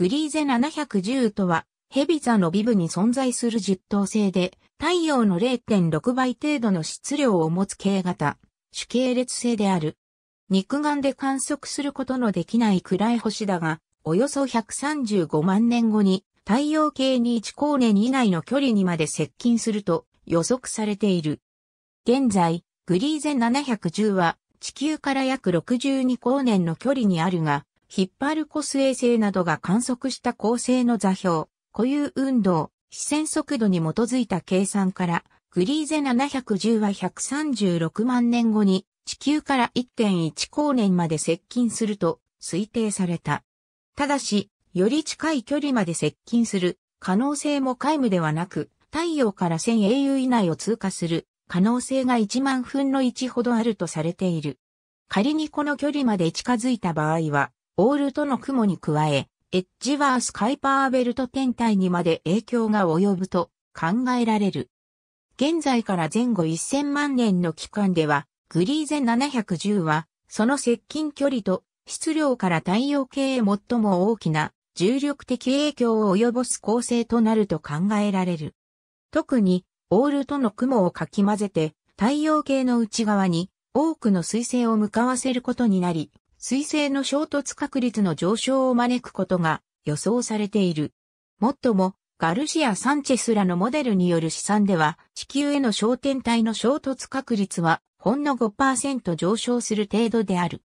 グリーゼ710とは、ヘビザのビブに存在する十等星で、太陽の0.6倍程度の質量を持つ系型、主系列星である。肉眼で観測することのできない暗い星だが、およそ135万年後に太陽系に1光年以内の距離にまで接近すると予測されている。現在、グリーゼ710は地球から約62光年の距離にあるが、ヒッパールコス衛星などが観測した恒星の座標、固有運動、視線速度に基づいた計算から、グリーゼ710は136万年後に地球から1.1光年まで接近すると推定された。ただし、より近い距離まで接近する可能性も皆無ではなく、太陽から1000英雄以内を通過する可能性が1万分の1ほどあるとされている。仮にこの距離まで近づいた場合は、オールとの雲に加え、エッジワース・カイパーベルト天体にまで影響が及ぶと考えられる。現在から前後1000万年の期間では、グリーゼ710は、その接近距離と質量から太陽系へ最も大きな重力的影響を及ぼす構成となると考えられる。特に、オールとの雲をかき混ぜて、太陽系の内側に多くの彗星を向かわせることになり、水星の衝突確率の上昇を招くことが予想されている。もっとも、ガルシア・サンチェスらのモデルによる試算では、地球への焦点体の衝突確率は、ほんの5%上昇する程度である。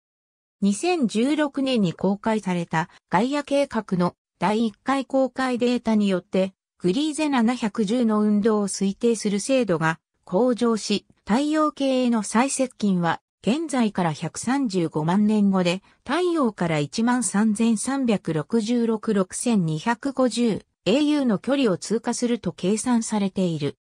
2016年に公開されたガイア計画の第1回公開データによって、グリーゼ710の運動を推定する精度が向上し、太陽系への再接近は現在から135万年後で、太陽から133666250 au の距離を通過すると計算されている。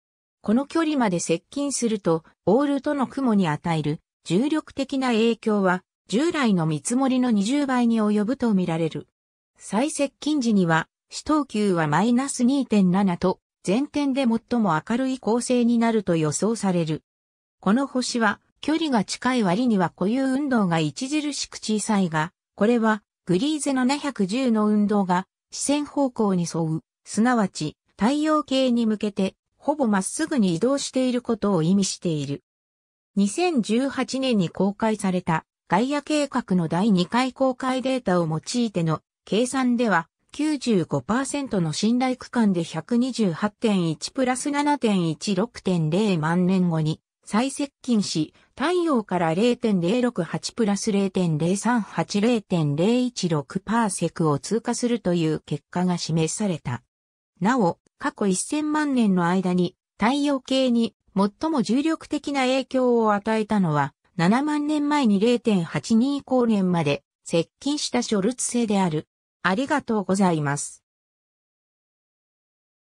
この距離まで接近すると、オールとの雲に与える重力的な影響は、従来の見積もりの20倍に及ぶとみられる。最接近時には、死等級はマイナス2.7と、全天で最も明るい恒星になると予想される。この星は、距離が近い割には固有運動が著しく小さいが、これはグリーゼ710の運動が視線方向に沿う、すなわち太陽系に向けてほぼまっすぐに移動していることを意味している。2018年に公開されたガイア計画の第2回公開データを用いての計算では95%の信頼区間で128.1プラス7.16.0万年後に最接近し、太陽から0.068プラス0.038-0.016パーセクを通過するという結果が示された。なお、過去1000万年の間に太陽系に最も重力的な影響を与えたのは、7万年前に0.82光年まで接近したショルツ星である。ありがとうございます。